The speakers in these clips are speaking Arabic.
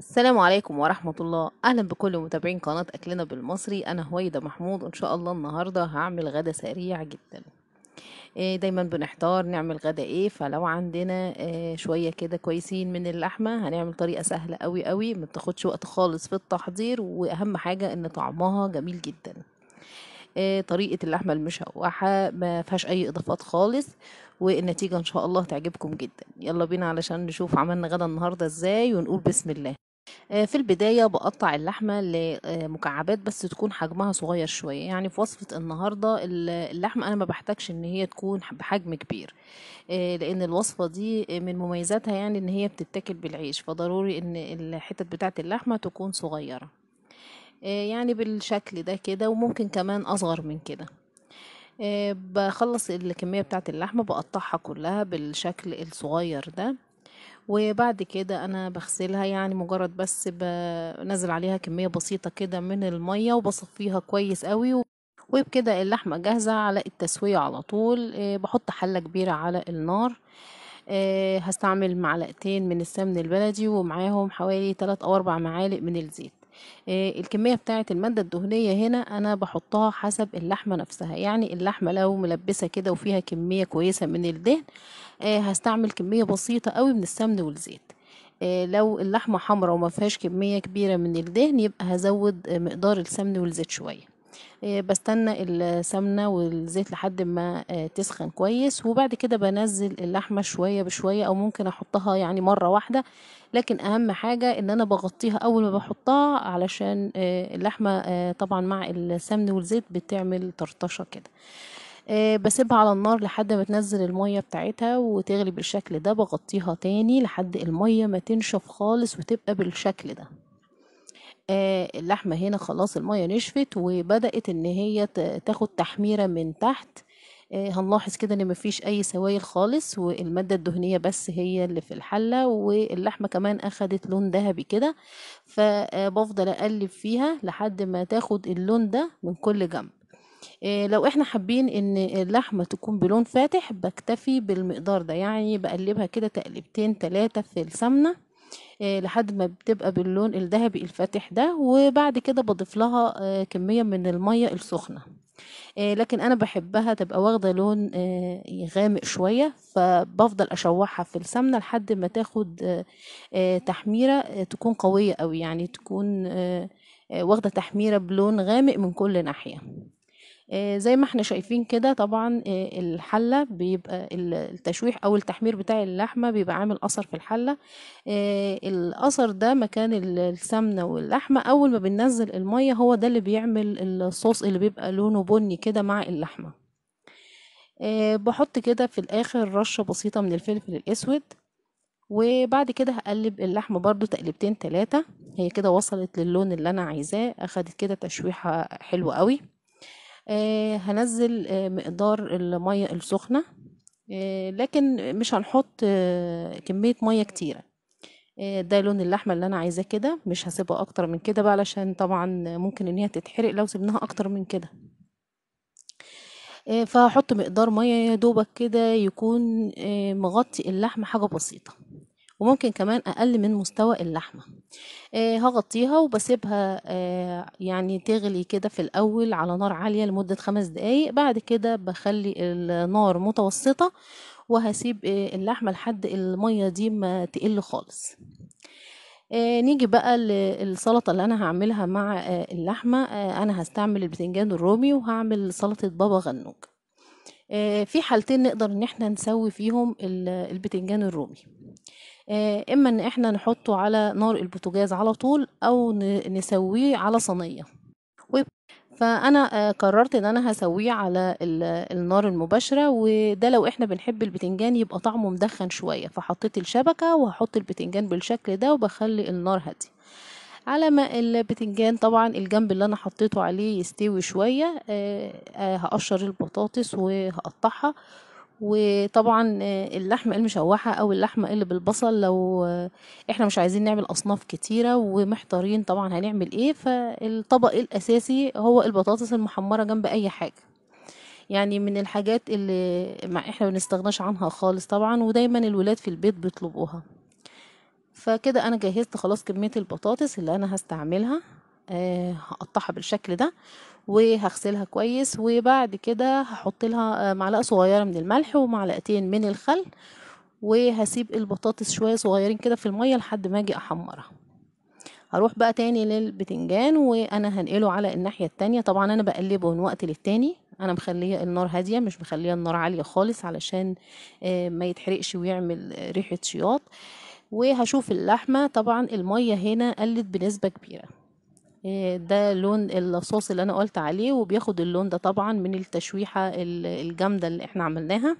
السلام عليكم ورحمة الله أهلا بكل متابعين قناة أكلنا بالمصري أنا هويدة محمود إن شاء الله النهاردة هعمل غدا سريع جدا آه، دايما بنحتار نعمل غدا ايه فلو عندنا آه، شوية كده كويسين من اللحمة هنعمل طريقة سهلة قوي قوي ما بتاخدش وقت خالص في التحضير وأهم حاجة إن طعمها جميل جدا آه، طريقة اللحمة المشوحة ما فيهاش أي إضافات خالص والنتيجة إن شاء الله تعجبكم جدا يلا بينا علشان نشوف عملنا غدا النهاردة إزاي ونقول بسم الله آه، في البداية بقطع اللحمة لمكعبات بس تكون حجمها صغير شوية يعني في وصفة النهاردة اللحمة أنا ما بحتاجش إن هي تكون بحجم كبير آه، لأن الوصفة دي من مميزاتها يعني إن هي بتتاكل بالعيش فضروري إن الحتت بتاعة اللحمة تكون صغيرة آه، يعني بالشكل ده كده وممكن كمان أصغر من كده بخلص الكمية بتاعة اللحمة بقطعها كلها بالشكل الصغير ده وبعد كده انا بغسلها يعني مجرد بس بنزل عليها كمية بسيطة كده من المية وبصفيها كويس قوي وبكده اللحمة جاهزة على التسوية على طول آه، بحط حلة كبيرة على النار آه، هستعمل معلقتين من السمن البلدي ومعاهم حوالي 3 او 4 معالق من الزيت آه، الكمية بتاعة المادة الدهنية هنا أنا بحطها حسب اللحمة نفسها يعني اللحمة لو ملبسة كده وفيها كمية كويسة من الدهن آه، هستعمل كمية بسيطة قوي من السمن والزيت آه، لو اللحمة حمرا وما فيهاش كمية كبيرة من الدهن يبقى هزود مقدار السمن والزيت شوية آه، بستنى السمنة والزيت لحد ما آه، تسخن كويس وبعد كده بنزل اللحمة شوية بشوية او ممكن احطها يعني مرة واحدة لكن اهم حاجة ان انا بغطيها اول ما بحطها علشان آه، اللحمة طبعا مع السمن والزيت بتعمل طرطشة كده بسيبها على النار لحد ما تنزل المية بتاعتها وتغلي بالشكل ده بغطيها تاني لحد المية ما تنشف خالص وتبقى بالشكل ده اللحمة هنا خلاص المية نشفت وبدأت ان هي تاخد تحميرة من تحت آه، هنلاحظ كده ان مفيش اي سوائل خالص والمادة الدهنية بس هي اللي في الحلة واللحمة كمان اخدت لون ذهبي كده فبفضل آه، اقلب فيها لحد ما تاخد اللون ده من كل جنب آه، لو احنا حابين ان اللحمة تكون بلون فاتح بكتفي بالمقدار ده يعني بقلبها كده تقلبتين تلاتة في السمنة آه، لحد ما بتبقى باللون الذهبي الفاتح ده وبعد كده بضيف لها آه، كمية من المية السخنة آه، لكن انا بحبها تبقى واخده لون غامق شويه فبفضل اشوحها في السمنه لحد ما تاخد تحميره تكون قويه قوي يعني تكون واخده تحميره بلون غامق من كل ناحيه آه، زي ما احنا شايفين كده طبعا آه، الحله بيبقى التشويح او التحمير بتاع اللحمه بيبقى عامل اثر في الحله آه، الاثر ده مكان السمنه واللحمه اول ما بننزل الميه هو ده اللي بيعمل الصوص اللي بيبقى لونه بني كده مع اللحمه بحط كده في الاخر رشه بسيطه من الفلفل الاسود وبعد كده هقلب اللحمه برده تقلبتين تلاتة هي كده وصلت للون اللي انا عايزاه اخدت كده تشويحه حلوه قوي آه، هنزل آه، مقدار المية السخنة آه، لكن مش هنحط كمية مية كتيرة ده لون اللحمة اللي انا عايزاه كده مش هسيبها اكتر من كده بقى علشان طبعا ممكن ان هي تتحرق لو سيبناها اكتر من كده فهحط مقدار مية يا دوبك كده يكون مغطي اللحمة حاجة بسيطة وممكن كمان اقل من مستوى اللحمه آه هغطيها وبسيبها آه يعني تغلي كده في الاول على نار عاليه لمده خمس دقايق بعد كده بخلي النار متوسطه وهسيب آه، اللحمه لحد الميه دي ما تقل خالص آه نيجي بقى للسلطة اللي أنا هعملها مع آه اللحمة آه أنا هستعمل البتنجان الرومي وهعمل سلطة بابا غنوج آه، في حالتين نقدر إن احنا نسوي فيهم البتنجان الرومي آه، اما ان احنا نحطه على نار البوتاجاز على طول او نسويه على صينيه فانا آه، قررت ان انا هسويه على النار المباشره وده لو احنا بنحب البتنجان يبقى طعمه مدخن شويه فحطيت الشبكه وهحط البتنجان بالشكل ده وبخلي النار هاديه على ما البتنجان طبعا الجنب اللي انا حطيته عليه يستوي شويه آه، هقشر البطاطس وهقطعها وطبعا آه، اللحمة المشوحة أو اللحمة اللي بالبصل لو آه، احنا مش عايزين نعمل أصناف كتيرة ومحتارين طبعا هنعمل ايه فالطبق الأساسي هو البطاطس المحمرة جنب أي حاجة يعني من الحاجات اللي ما احنا بنستغناش عنها خالص طبعا ودايما الولاد في البيت بيطلبوها فكده انا جهزت خلاص كميه البطاطس اللي انا هستعملها آه، هقطعها بالشكل ده وهغسلها كويس وبعد كده هحط لها آه، معلقه صغيره من الملح ومعلقتين من الخل وهسيب البطاطس شويه صغيرين كده في الميه لحد ما اجي احمرها هروح بقى تاني للبتنجان وانا هنقله على الناحيه التانية طبعا انا بقلبه من وقت للتاني انا مخليه النار هاديه مش مخليه النار عاليه خالص علشان آه، ما يتحرقش ويعمل ريحه شياط وهشوف اللحمه طبعا الميه هنا قلت بنسبه كبيره إيه، ده لون الصوص اللي انا قلت عليه وبياخد اللون ده طبعا من التشويحة الجامدة اللي احنا عملناها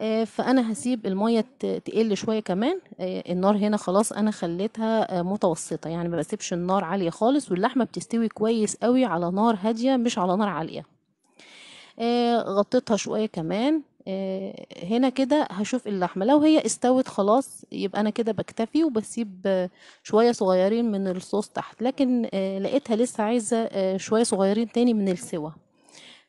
إيه، فانا هسيب المية تقل شوية كمان إيه، النار هنا خلاص انا خليتها آه، متوسطة يعني ما بسيبش النار عالية خالص واللحمة بتستوي كويس قوي على نار هادية مش على نار عالية غطيتها شوية كمان آه، هنا كده هشوف اللحمة لو هي استوت خلاص يبقى أنا كده بكتفي وبسيب شوية صغيرين من الصوص تحت لكن آه، لقيتها لسه عايزة آه، شوية صغيرين تاني من السوا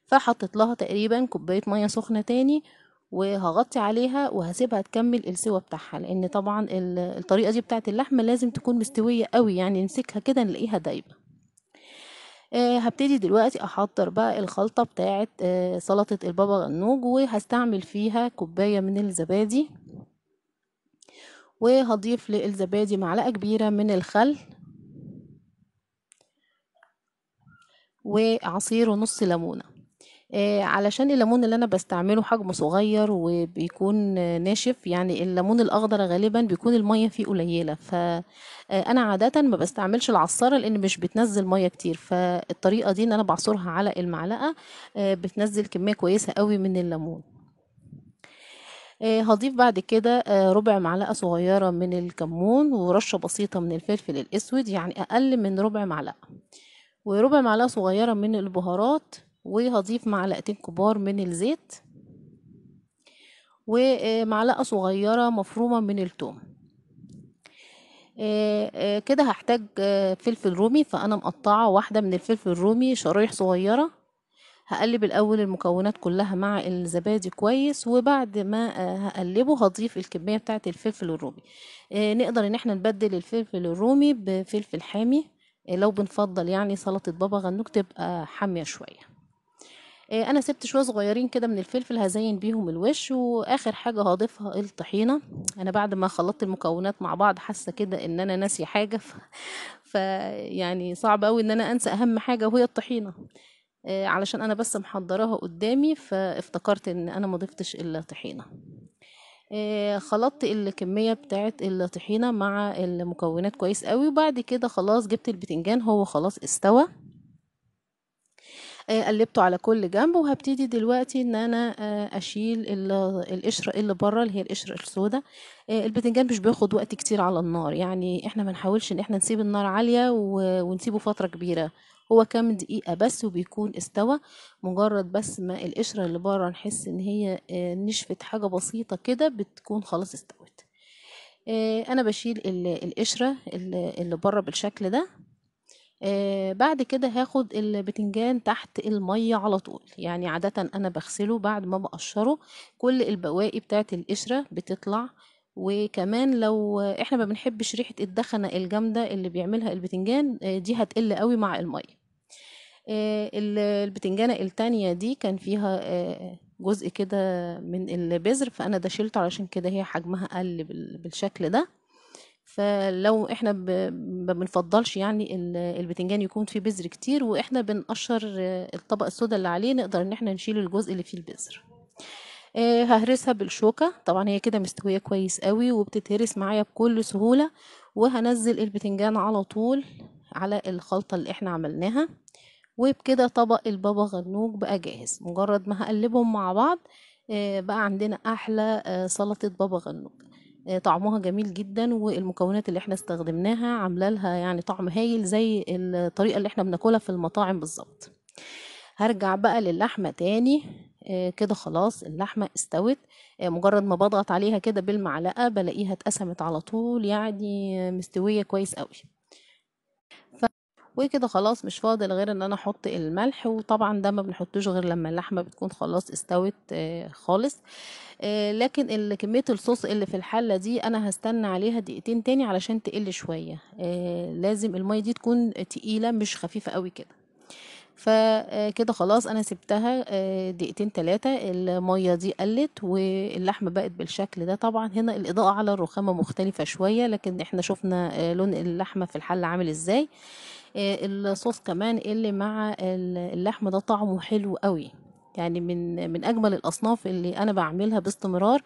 فحطت لها تقريبا كوباية مية سخنة تاني وهغطي عليها وهسيبها تكمل السوا بتاعها لان طبعا الطريقه دي بتاعت اللحمه لازم تكون مستويه قوي يعني نمسكها كده نلاقيها دايبه آه، هبتدي دلوقتي احضر بقى الخلطه بتاعه آه، سلطه البابا غنوج وهستعمل فيها كوبايه من الزبادي وهضيف للزبادي معلقه كبيره من الخل وعصير نص ليمونه آه، علشان الليمون اللي انا بستعمله حجمه صغير وبيكون ناشف يعني الليمون الاخضر غالبا بيكون الميه فيه قليله فانا آه، عاده ما بستعملش العصاره لان مش بتنزل ميه كتير فالطريقه دي ان انا بعصرها على المعلقه آه، بتنزل كميه كويسه قوي من الليمون هضيف بعد كده ربع معلقة صغيرة من الكمون ورشة بسيطة من الفلفل الأسود يعني أقل من ربع معلقة وربع معلقة صغيرة من البهارات وهضيف معلقتين كبار من الزيت ومعلقة صغيرة مفرومة من التوم آه، آه، كده هحتاج آه، فلفل رومي فأنا مقطعة واحدة من الفلفل الرومي شرايح صغيرة هقلب الأول المكونات كلها مع الزبادي كويس وبعد ما هقلبه هضيف الكمية بتاعة الفلفل الرومي نقدر ان احنا نبدل الفلفل الرومي بفلفل حامي لو بنفضل يعني سلطة بابا غنوج تبقى حامية شوية آه، انا سبت شويه صغيرين كده من الفلفل هزين بيهم الوش واخر حاجه هضيفها الطحينه انا بعد ما خلطت المكونات مع بعض حاسه كده ان انا ناسيه حاجه ف... يعني صعب قوي ان انا انسى اهم حاجه وهي الطحينه آه، علشان انا بس محضراها قدامي فافتكرت ان انا ما ضفتش الا طحينه آه، خلطت الكميه بتاعه الطحينه مع المكونات كويس قوي وبعد كده خلاص جبت البتنجان هو خلاص استوى آه، قلبته على كل جنب وهبتدي دلوقتي ان انا آه، اشيل القشره اللي بره اللي هي القشره السوداء آه، البتنجان مش بياخد وقت كتير على النار يعني احنا ما نحاولش ان احنا نسيب النار عاليه ونسيبه فتره كبيره هو كام دقيقة بس وبيكون استوى مجرد بس ما القشرة اللي بره نحس ان هي نشفت حاجة بسيطة كده بتكون خلاص استوت انا بشيل القشرة اللي بره بالشكل ده آه بعد كده هاخد البتنجان تحت المية على طول يعني عادة أنا بغسله بعد ما بقشره كل البواقي بتاعت القشرة بتطلع وكمان لو احنا ما بنحبش ريحة الدخنة الجامدة اللي بيعملها البتنجان آه، دي هتقل قوي مع المية آه، البتنجانة التانية دي كان فيها آه، جزء كده من البذر فأنا ده شلته علشان كده هي حجمها قل بالشكل ده فلو احنا ما بنفضلش يعني البتنجان يكون فيه بذر كتير واحنا بنقشر الطبق السوداء اللي عليه نقدر ان احنا نشيل الجزء اللي فيه البذر آه، ههرسها بالشوكة طبعا هي كده مستوية كويس قوي وبتتهرس معايا بكل سهولة وهنزل البتنجان على طول على الخلطة اللي احنا عملناها وبكده طبق البابا غنوج بقى جاهز مجرد ما هقلبهم مع بعض آه، بقى عندنا احلى آه، سلطة بابا غنوج آه، طعمها جميل جدا والمكونات اللي احنا استخدمناها عامله لها يعني طعم هايل زي الطريقه اللي احنا بناكلها في المطاعم بالظبط هرجع بقى للحمه تاني آه، كده خلاص اللحمه استوت آه، مجرد ما بضغط عليها كده بالمعلقه بلاقيها اتقسمت على طول يعني مستويه كويس قوي وكده خلاص مش فاضل غير ان انا احط الملح وطبعا ده ما بنحطوش غير لما اللحمه بتكون خلاص استوت آه، خالص آه، لكن كميه الصوص اللي في الحله دي انا هستنى عليها دقيقتين تاني علشان تقل شويه آه، لازم الميه دي تكون تقيله مش خفيفه قوي كده فكده خلاص انا سبتها دقيقتين ثلاثه الميه دي قلت واللحمه بقت بالشكل ده طبعا هنا الاضاءه على الرخامه مختلفه شويه لكن احنا شفنا لون اللحمه في الحله عامل ازاي آه، الصوص كمان اللي مع اللحم ده طعمه حلو قوي يعني من من اجمل الاصناف اللي انا بعملها باستمرار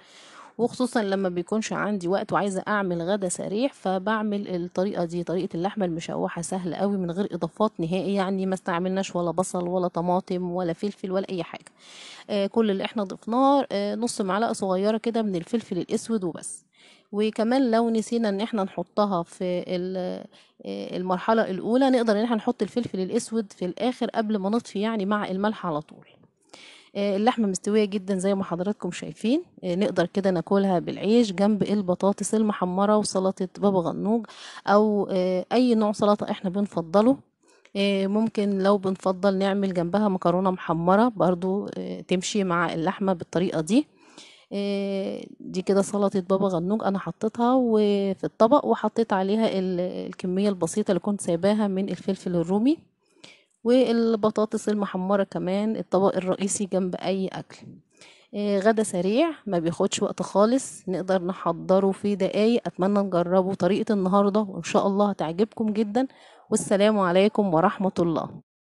وخصوصا لما بيكونش عندي وقت وعايزه اعمل غدا سريع فبعمل الطريقه دي طريقه اللحمه المشوحه سهله قوي من غير اضافات نهائي يعني ما استعملناش ولا بصل ولا طماطم ولا فلفل ولا اي حاجه آه كل اللي احنا ضفناه آه نص معلقه صغيره كده من الفلفل الاسود وبس وكمان لو نسينا ان احنا نحطها في المرحله الاولى نقدر ان احنا نحط الفلفل الاسود في الاخر قبل ما نطفي يعني مع الملح على طول اللحمه مستويه جدا زي ما حضراتكم شايفين نقدر كده ناكلها بالعيش جنب البطاطس المحمره وسلطه بابا غنوج او اي نوع سلطه احنا بنفضله ممكن لو بنفضل نعمل جنبها مكرونه محمره برضو تمشي مع اللحمه بالطريقه دي آه، دي كده سلطه بابا غنوج انا حطيتها وفي الطبق وحطيت عليها الكميه البسيطه اللي كنت سايباها من الفلفل الرومي والبطاطس المحمره كمان الطبق الرئيسي جنب اي اكل آه، غدا سريع ما بياخدش وقت خالص نقدر نحضره في دقايق اتمنى نجربه طريقه النهارده وان شاء الله هتعجبكم جدا والسلام عليكم ورحمه الله